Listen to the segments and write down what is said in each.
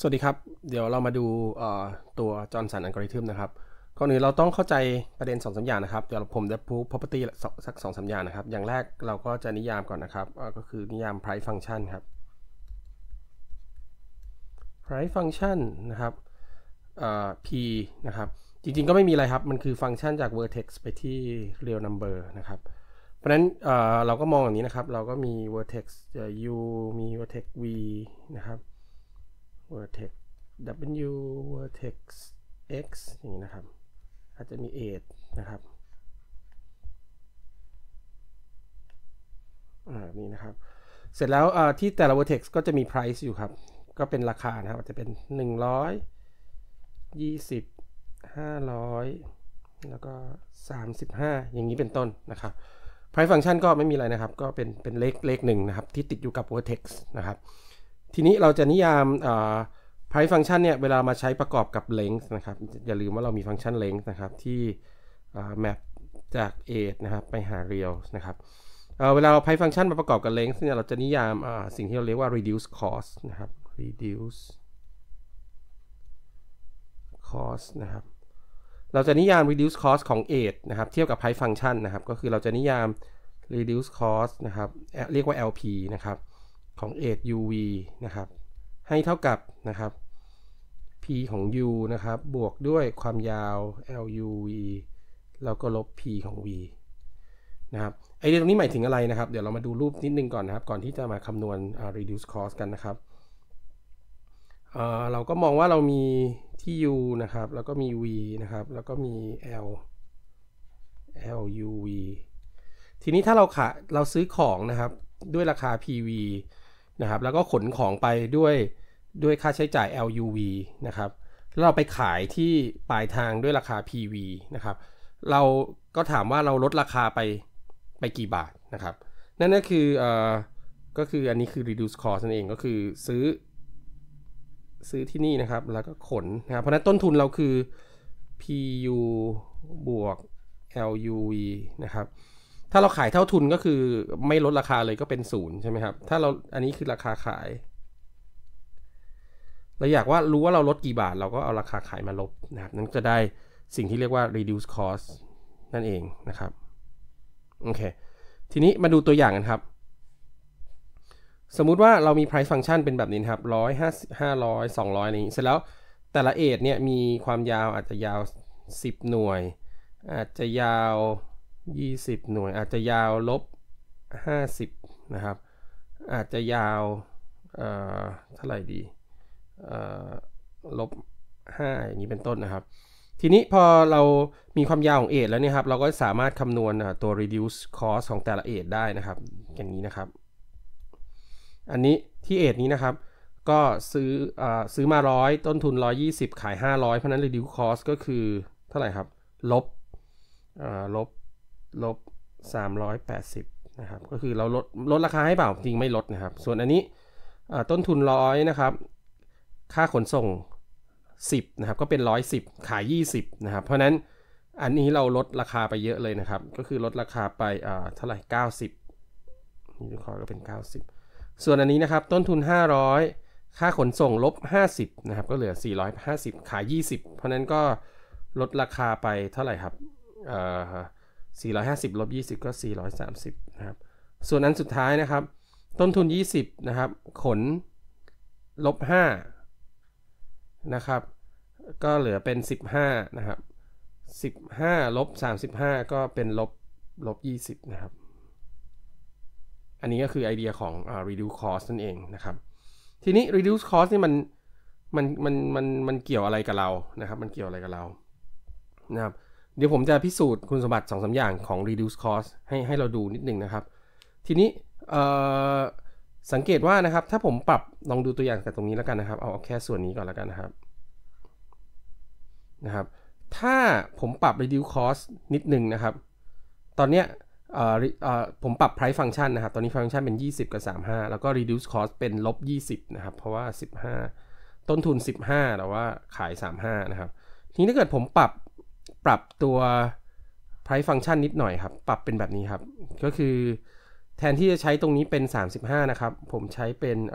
สวัสดีครับ เดี๋ยวเรามาดูตัวจอห์นสันอัลกอริทึมนะครับก่อนอื่นเราต้องเข้าใจประเด็น2อสอย่างนะครับเดี๋ยวผมจะพูด property สักสองสอย่างนะครับอย่างแรกเราก็จะนิยามก่อนนะครับก็คือนิยาม price function ครับ price function นะครับ p นะครับจริง ๆก็ไม่มีอะไรครับมันคือฟังก์ชันจาก vertex ไปที่ real number นะครับเพราะะนั้นเราก็มองอย่างนี้นะครับ เราก็มี vertex u มี vertex v นะครับ vertex w vertex x อย่างนี้นะครับ อาจจะมี a นะครับนี่นะครับ เสร็จแล้วที่แต่ละ vertex ก็จะมี price อยู่ครับ ก็เป็นราคานะครับ อาจจะเป็น 100 20 500 แล้วก็ 35 อย่างนี้เป็นต้นนะครับ price function ก็ไม่มีอะไรนะครับ ก็เป็นเป็นเลขเลขหนึ่งนะครับ ที่ติดอยู่กับ vertex นะครับทีนี้เราจะนิยาม p พ i c e function เนี่ยเวลามาใช้ประกอบกับ length นะครับ อย่าลืมว่าเรามีฟังก์ชัน length นะครับที่ map จาก a อทนะครับไปหา real นะครับเวลาเรา p พ i c e function มาประกอบกับ length เนี่ยเราจะนิยามสิ่งที่เราเรียกว่า reduce cost นะครับ reduce cost นะครับเราจะนิยาม reduce cost ของ a อทนะครับเทียบกับ p พ i c e function นะครับก็คือเราจะนิยาม reduce cost นะครับ เรียกว่า LP นะครับของเอก uv นะครับให้เท่ากับนะครับ p ของ u นะครับบวกด้วยความยาว luv แล้วก็ลบ p ของ v นะครับไอเดียตรงนี้หมายถึงอะไรนะครับเดี๋ยวเรามาดูรูปนิดนึงก่อนนะครับ ก่อนที่จะมาคำนวณ reduce cost กันนะครับเเราก็มองว่าเรามีที่ u นะครับแล้วก็มี v นะครับแล้วก็มี l luv ทีนี้ถ้าเราขาเราซื้อของนะครับด้วยราคา pv นะครับแล้วก็ขนของไปด้วยด้วยค่าใช้จ่าย LUV นะครับแล้วเราไปขายที่ปลายทางด้วยราคา PV นะครับเราก็ถามว่าเราลดราคาไปไปกี่บาทนะครับ นั่นก็คือเอ่อก็คืออันนี้คือ reduce cost นั่นเองก็คือซื้อซื้อที่นี่นะครับ แล้วก็ขนนะครับเพราะนั้นต้นทุนเราคือ PU บวก LUV นะครับถ้าเราขายเท่าทุนก็คือไม่ลดราคาเลยก็เป็นศูนย์ใช่ไหมครับ ถ้าเราอันนี้คือราคาขาย เราอยากว่ารู้ว่าเราลดกี่บาทเราก็เอาราคาขายมาลบนะครับนั่นจะได้สิ่งที่เรียกว่า reduce cost นั่นเองนะครับ โอเค ทีนี้มาดูตัวอย่างกันครับ สมมุติว่าเรามี price function เป็นแบบนี้ครับร้อยห้าห้าร้อยสองร้อยนี้ เสร็จแล้วแต่ละเอทเนี่ยมีความยาวอาจจะยาว 10 หน่วย อาจจะยาว20หน่วยอาจจะยาวลบ 50นะครับ อาจจะยาว เอ่อเท่าไหร่ดีเอ่อลบ5อย่างนี้เป็นต้นนะครับ ทีนี้พอเรามีความยาวของเอทแล้วเนี่ยครับเราก็สามารถคำนวณตัว reduce cost ของแต่ละเอทได้นะครับ อย่างนี้นะครับ อันนี้ที่เอทนี้นะครับ ก็ซื้ออซื้อมา100ต้นทุน 120 ขาย 500 เพราะนั้น reduce cost ก็คือเท่าไหร่ครับลบลบลบ380นะครับ ก็คือเราลดลดราคาให้เปล่าจริงไม่ลดนะครับ ส่วนอันนี้ต้นทุนร้อยนะครับ ค่าขนส่ง 10นะครับ ก็เป็น 110 ขาย 20นะครับ เพราะนั้นอันนี้เราลดราคาไปเยอะเลยนะครับ ก็คือลดราคาไปเท่าไหร่90นี่ขอก็เป็น 90 ส่วนอันนี้นะครับต้นทุน 500 ค่าขนส่งลบ50นะครับ ก็เหลือ 450 ขาย 20 เพราะนั้นก็ลดราคาไปเท่าไหร่ครับเอ่อ450ลบ20 ก็ 430 นะครับ ส่วนอันสุดท้ายนะครับ ต้นทุน 20 นะครับ ขนลบ5นะครับก็เหลือเป็น 15นะครับ15ลบ35 ก็เป็นลบลบ20 นะครับ อันนี้ก็คือไอเดียของ uh, reduce cost นั่นเองนะครับทีนี้ reduce cost นี่มันมันมันมันมันเกี่ยวอะไรกับเรานะครับ มันเกี่ยวอะไรกับเรานะครับเดี๋ยวผมจะพิสูจน์คุณสมบัติ2อสอย่างของ reduce cost ให้ให้เราดูนิดนึงนะครับ ทีนี้สังเกตว่านะครับถ้าผมปรับลองดูตัวอย่างจากตรงนี้แล้วกันนะครับเอาเอาแค่ส่วนนี้ก่อนแล้วกันนะครับนะครับ ถ้าผมปรับ reduce cost นิดนึงนะครับ ตอนเนี้ยผมปรับ price function นะครับ ตอนนี้ function เป็น 20 กับ 35 แล้วก็ reduce cost เป็นลบ 20นะครับเพราะว่า 15 ต้นทุน 15แต่ว่าขาย 35นะครับทีนี้ถ้าเกิดผมปรับปรับตัว price function นิดหน่อยครับ ปรับเป็นแบบนี้ครับ ก็คือแทนที่จะใช้ตรงนี้เป็น 35 นะครับ ผมใช้เป็นเ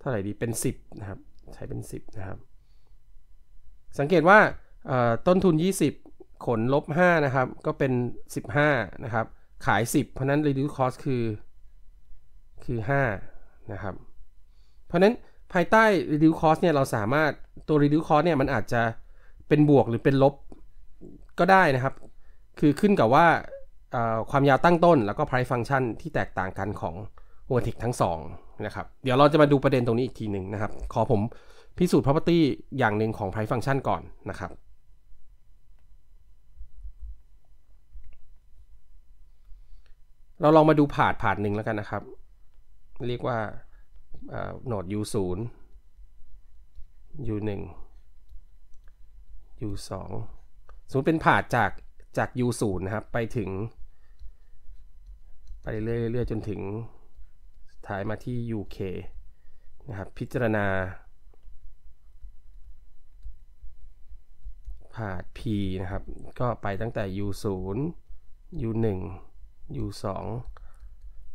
ท่าไหร่ดี เป็น 10 นะครับ ใช้เป็น 10 นะครับ สังเกตว่าต้นทุน 20 ขนลบ5นะครับ ก็เป็น 15 นะครับ ขาย 10 เพราะนั้น reduce cost คือคือ5นะครับ เพราะนั้นภายใต้ reduce cost เนี่ยเราสามารถตัว reduce cost เนี่ยมันอาจจะเป็นบวกหรือเป็นลบก็ได้นะครับ คือขึ้นกับว่าความยาวตั้งต้น แล้วก็ price function ที่แตกต่างกันของโ e r t กทั้ง2นะครับ เดี๋ยวเราจะมาดูประเด็นตรงนี้อีกทีหนึ่งนะครับ ขอผมพิสูจน์ property อย่างหนึ่งของ price function ก่อนนะครับ เราลองมาดูผาดผาดหนึ่งแล้วกันนะครับ เรียกว่าโหนด u 0 u 1 u2 สมมติเป็นผ่าจาก จาก u0 นะครับ ไปถึง ไปเรื่อยๆจนถึงท้ายมาที่ uk นะครับ พิจารณา ผ่า p นะครับ ก็ไปตั้งแต่ u0 u1 u2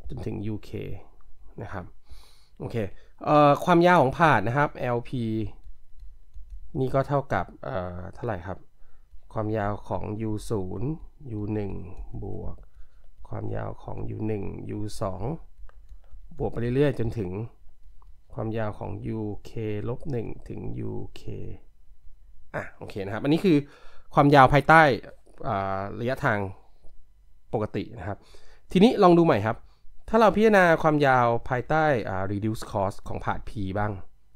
จนถึง uk นะครับ โอเคเอ่อความยาวของผ่านะครับ lp นี่ก็เท่ากับเอ่อเท่าไหร่ครับความยาวของ u 0 u 1บวก ความยาวของ u 1 u 2บวกไปเรื่อยๆ จนถึง ความยาวของ u k ลบ1ถึง u k อ่ะโอเคนะครับ อันนี้คือความยาวภายใต้ระยะทางปกตินะครับ ทีนี้ลองดูใหม่ครับ ถ้าเราพิจารณาความยาวภายใต้ reduce cost ของผาด p บ้าง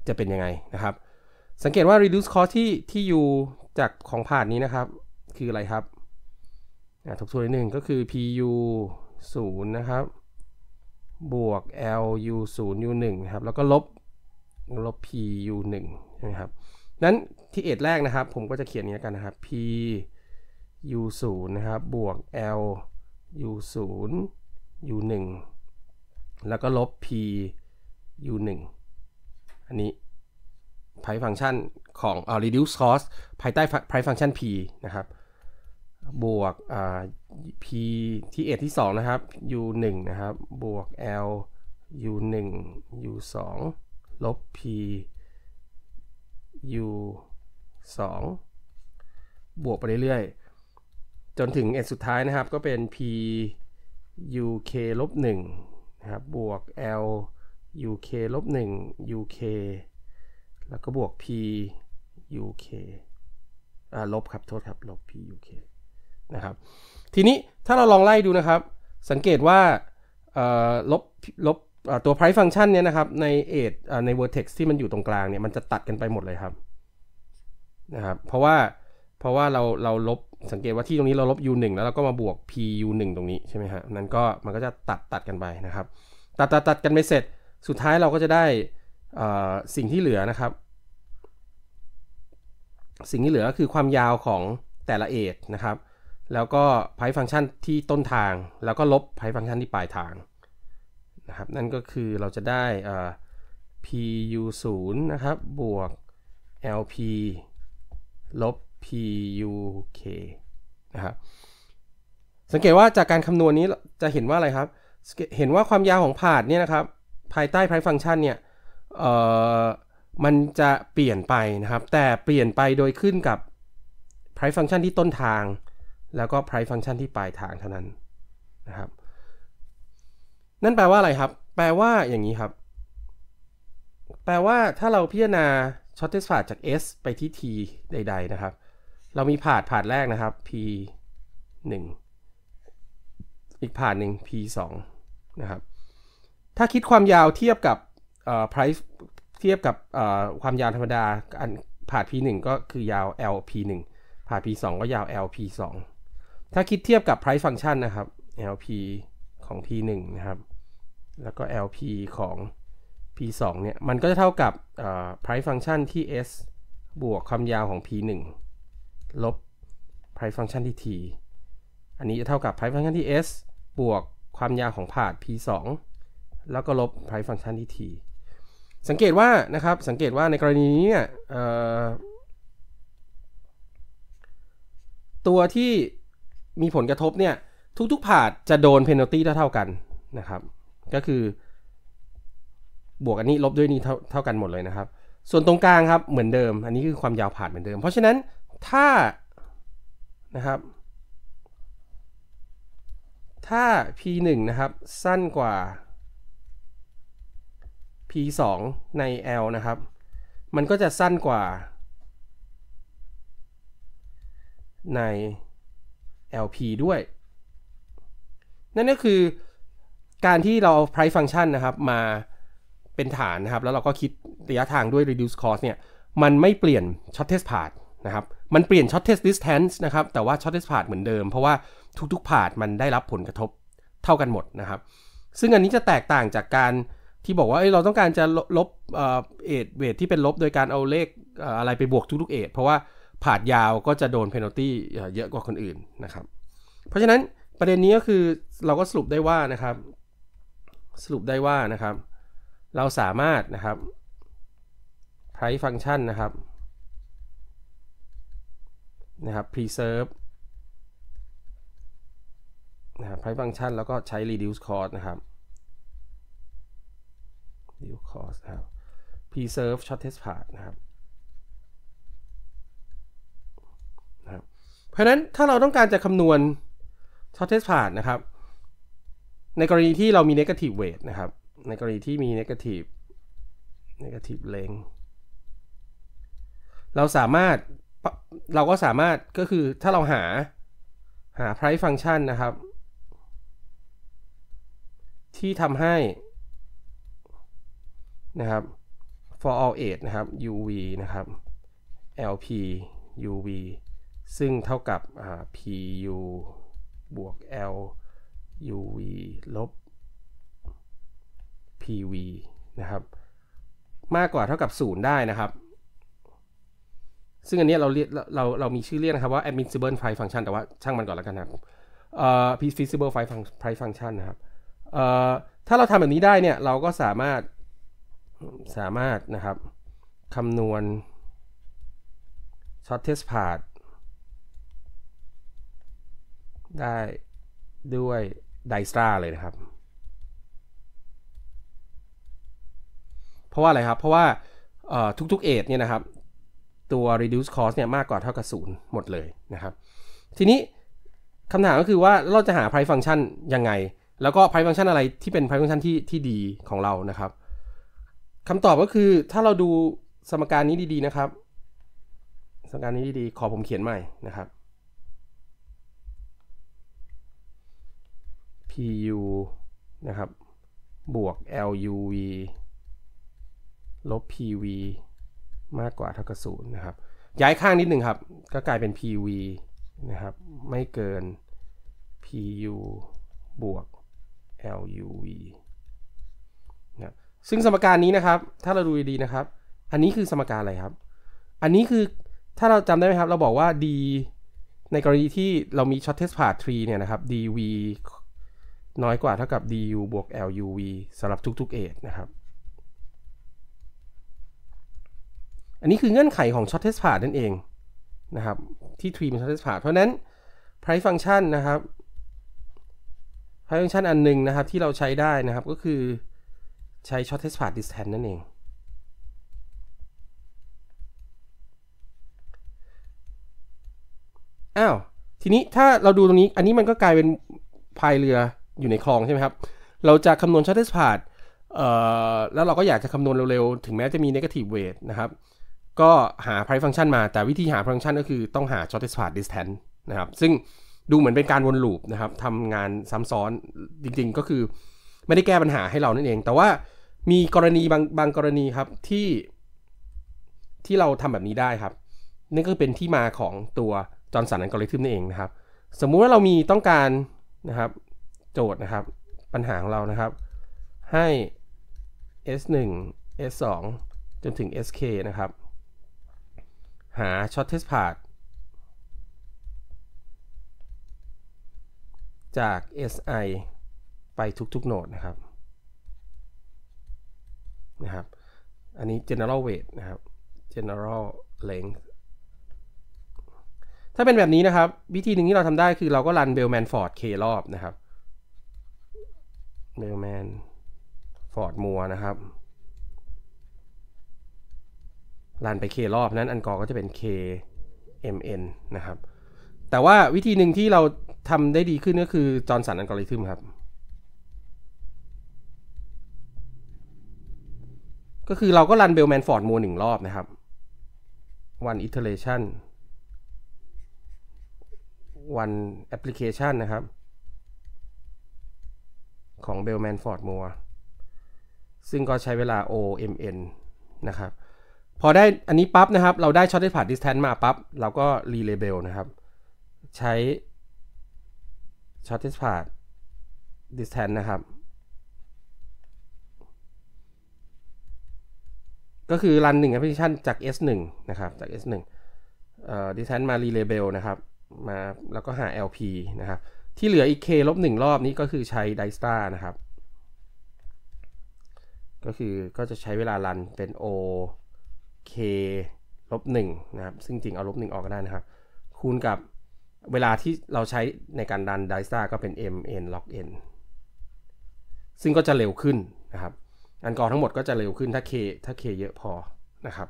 จะเป็นยังไงนะครับสังเกตว่า reduce cost ที่ที่อยู่จากของผ่านนี้นะครับ คืออะไรครับทบทวนนิดนึ่งก็คือ pu 0 นะครับ บวก lu 0 u 1 นะครับ แล้วก็ลบลบ pu 1ใช่ไหมครับนั้นที่เอ็ดแรกนะครับ ผมก็จะเขียนอย่างนี้กันนะครับ p u 0 นะครับ บวก l u 0 u 1 แล้วก็ลบ p u 1 อันนี้ price function ของเอ่อ reduce cost ภายใต้ price function p นะครับ บวกอ่า p ที่เอที่ 2 นะครับ u 1 นะครับ บวก l u 1 u 2ลบ p u 2 บวกไปเรื่อยๆจนถึงเอสุดท้ายนะครับ ก็เป็น p u k ลบ1นะครับบวก l u k ลบ 1 u k แล้วก็บวก p uk อ่าลบครับ โทษครับ ลบ p uk นะครับ ทีนี้ถ้าเราลองไล่ดูนะครับ สังเกตว่าลบลบตัว price function เนี่ยนะครับในเอทใน vertex ที่มันอยู่ตรงกลางเนี่ยมันจะตัดกันไปหมดเลยครับนะครับเพราะว่าเพราะว่าเราเราลบสังเกตว่าที่ตรงนี้เราลบ u 1แล้วเราก็มาบวก p u 1ตรงนี้ใช่ไหมฮะนั้นก็มันก็จะตัดตัดกันไปนะครับตัดตัดตัดกันไปเสร็จสุดท้ายเราก็จะได้สิ่งที่เหลือนะครับสิ่งที่เหลือคือความยาวของแต่ละเอทนะครับ แล้วก็ายฟังก์ชันที่ต้นทาง แล้วก็ลบายฟังก์ชันที่ปลายทางนะครับนั่นก็คือเราจะได้ pu 0นะครับบวก lp ลบ puk นะครับสังเกตว่าจากการคำนวณนนี้จะเห็นว่าอะไรครับเห็นว่าความยาวของผาดเนี่ยนะครับภายใต้ไพฟังก์ชันเนี่ยเอ่อมันจะเปลี่ยนไปนะครับแต่เปลี่ยนไปโดยขึ้นกับ price function ที่ต้นทาง แล้วก็ price function ที่ปลายทางเท่านั้นนะครับนั่นแปลว่าอะไรครับ แปลว่าอย่างนี้ครับ แปลว่าถ้าเราพิจารณา shortest path จาก s ไปที่ t ใดๆนะครับ เรามีผ่าดผ่าดแรกนะครับ p 1อีกผ่าดหนึ่ง p 2นะครับถ้าคิดความยาวเทียบกับ price เทียบกับความยาวธรรมดาอันผ่า P1 ก็คือยาว LP1 ผ่า P2 ก็ยาว LP2 ถ้าคิดเทียบกับ price function นะครับ LP ของ P1 นะครับ แล้วก็ LP ของ P2 เนี่ย มันก็จะเท่ากับ price function ที่ S บวกความยาวของ P1 ลบ price function ที่ T อันนี้จะเท่ากับ price function ที่ S บวกความยาวของผ่า P2 แล้วก็ลบ price function ที่ T สังเกตว่านะครับสังเกตว่าในกรณีนี้เนี่ยตัวที่มีผลกระทบเนี่ยทุกๆผาดจะโดนเพนนลตี้เท่าๆกันนะครับก็คือบวกอันนี้ลบด้วยนี้เท่ากันหมดเลยนะครับ ส่วนตรงกลางครับเหมือนเดิม อันนี้คือความยาวผาดเหมือนเดิม เพราะฉะนั้นถ้านะครับถ้า p 1นะครับสั้นกว่า P2 ใน L นะครับ มันก็จะสั้นกว่าใน LP ด้วย นั่นก็คือการที่เรา price function นะครับมาเป็นฐานนะครับ แล้วเราก็คิดระยะทางด้วย reduce cost เนี่ยมันไม่เปลี่ยน shortest path นะครับมันเปลี่ยน shortest distance นะครับ แต่ว่า shortest path เหมือนเดิม เพราะว่าทุกๆ path มันได้รับผลกระทบเท่ากันหมดนะครับ ซึ่งอันนี้จะแตกต่างจากการที่บอกว่าเเราต้องการจะลบเอเทเวทที่เป็นลบโดยการเอาเลขอะไรไปบวกทุกๆเอทเพราะว่าผาดยาวก็จะโดนเพนอลตี้เยอะกว่าคนอื่นนะครับ เพราะฉะนั้นประเด็นนี้ก็คือเราก็สรุปได้ว่านะครับสรุปได้ว่านะครับ เราสามารถนะครับใช้ฟังก์ชันนะครับนะครับ preserve นะครับใช้ฟังก์ชันแล้วก็ใช้ reduce cost นะครับดิวคอสครับ preserve shortest path นะครับนะครับเพราะนั้นถ้าเราต้องการจะคำนวณ shortest path นะครับในกรณีที่เรามี negative weight นะครับในกรณีที่มี negative negative length เราสามารถเราก็สามารถก็คือถ้าเราหาหา price function นะครับที่ทำให้นะครับ for all age นะครับ uv นะครับ lp uv ซึ่งเท่ากับ pu บวก l uv ลบ pv นะครับมากกว่าเท่ากับ 0 ได้นะครับ ซึ่งอันนี้เราเรียกเราเรามีชื่อเรียกนะครับว่า admissible price function แต่ว่าช่างมันก่อนแล้วกันนะครับเอ่อ feasible price function นะครับเอ่อถ้าเราทำแบบนี้ได้เนี่ยเราก็สามารถสามารถนะครับคำนวณ shortest path ได้ด้วยไดสตราเลยนะครับ เพราะว่าอะไรครับ เพราะว่าทุก ๆ เอทเนี่ยนะครับ ตัว reduce cost เนี่ยมากกว่าเท่ากับศูนย์หมดเลยนะครับ ทีนี้คำถามก็คือว่าเราจะหา price function ยังไง แล้วก็ price function อะไรที่เป็น price function ที่ที่ดีของเรานะครับคำตอบก็คือถ้าเราดูสมการนี้ดีๆนะครับ สมการนี้ดีๆ ขอผมเขียนใหม่นะครับ pu นะครับ บวก luv ลบ pv มากกว่าเท่ากับศูนย์นะครับย้ายข้างนิดหนึ่งครับ ก็กลายเป็น pv นะครับไม่เกิน pu บวก luv นะซึ่งสมการนี้นะครับ ถ้าเราดูดีนะครับ อันนี้คือสมการอะไรครับ อันนี้คือถ้าเราจำได้ไหมครับ เราบอกว่า d ในกรณีที่เรามี shortest path tree เนี่ยนะครับ dv น้อยกว่าเท่ากับ du บวก luv สำหรับทุกๆเอทนะครับ อันนี้คือเงื่อนไขของ shortest path นั่นเองนะครับที่ tree เป็น shortest path เพราะนั้น price function นะครับ price function อันหนึ่งนะครับที่เราใช้ได้นะครับก็คือใช้ shortest path distance นั่นเอง อ้าว ทีนี้ถ้าเราดูตรงนี้ อันนี้มันก็กลายเป็นพายเรืออยู่ในคลองใช่ไหมครับ เราจะคำนวณ shortest path แล้วเราก็อยากจะคำนวณเร็วๆ ถึงแม้จะมี negative weight นะครับ ก็หา price function มา แต่วิธีหา price function ก็คือต้องหา shortest path distance นะครับ ซึ่งดูเหมือนเป็นการวนลูปนะครับ ทำงานซ้ำซ้อนจริง ๆ ก็คือไม่ได้แก้ปัญหาให้เรานั่นเอง แต่ว่ามีกรณีบางบางกรณีครับที่ ที่เราทำแบบนี้ได้ครับนั่นก็เป็นที่มาของตัวจอร์นสันอัลกอริทึมนั่นเองนะครับ สมมุติว่าเรามีต้องการนะครับโจทย์นะครับปัญหาของเรานะครับ ให้ s1 s2 จนถึง sk นะครับ หา shortest path จาก si ไปทุกๆโหนดนะครับนะครับ อันนี้ general weight นะครับ general length ถ้าเป็นแบบนี้นะครับวิธีหนึ่งที่เราทำได้คือเราก็รัน bellman ford k รอบนะครับ bellman ford มัวนะครับ รันไป k รอบนั้นอันกอก็จะเป็น k mn นะครับแต่ว่าวิธีหนึ่งที่เราทำได้ดีขึ้นก็คือจอร์นสันอัลกอริทึมครับก็คือเราก็รันเบลแมนฟอร์ดโมหนึ่งรอบนะครับ one iteration one application นะครับของเบลแมนฟอร์ดโมซึ่งก็ใช้เวลา OMN นะครับพอได้อันนี้ปั๊บนะครับ เราได้ช็อตที่ผ่านดิสแทนมาปั๊บ เราก็รีเลเบลนะครับ ใช้ช็อตที่ผ่านดิสแท a นะครับก็คือรันหนึ่งแอปพลิเคชันจาก S1 นะครับจาก S1 เอ่อดิฉันมารีเลเบลนะครับมาแล้วก็หา LP นะครับ ที่เหลืออีก K ลบหนึ่งรอบนี้ก็คือใช้ d i s t a r นะครับ ก็คือก็จะใช้เวลารันเป็น O K ลบหนึ่งนะครับ ซึ่งจริงเอาลบหนึ่งออกก็ได้นะครับ คูณกับเวลาที่เราใช้ในการรัน d i s t a r ก็เป็น M N log N ซึ่งก็จะเร็วขึ้นนะครับอันกอรทั้งหมดก็จะเร็วขึ้นถ้าเคถ้าเคเยอะพอนะครับ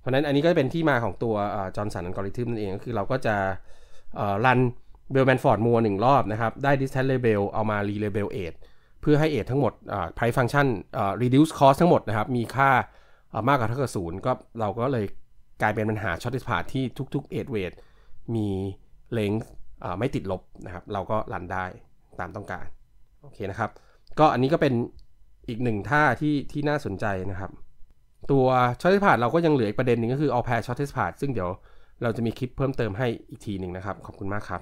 เพราะนั้นอันนี้ก็เป็นที่มาของตัวจอร์นสันอัลกอริทึมนั่นเอง ก็คือเราก็จะรันเบลแมนฟอร์ดมัวหนึ่งรอบนะครับได้ดิสแทสเลเบลเอามารีเลเบลเอทเพื่อให้เอททั้งหมดไพร์ฟังชันรีดิวส์คอสทั้งหมดนะครับมีค่ามากกว่าเท่ากับศูนย์ก็เราก็เลยกลายเป็นปัญหาช็อตดิสพาที่ทุกๆเอทเวทมีเลนส์ไม่ติดลบนะครับเราก็รันได้ตามต้องการโอเคนะครับก็อันนี้ก็เป็นอีกหนึ่งท่าที่ที่น่าสนใจนะครับ ตัวช็อตเทสพาดเราก็ยังเหลืออีกประเด็นหนึ่งก็คือเอาแพร์ช็อตเทสพาดซึ่งเดี๋ยวเราจะมีคลิปเพิ่มเติมให้อีกทีหนึ่งนะครับ ขอบคุณมากครับ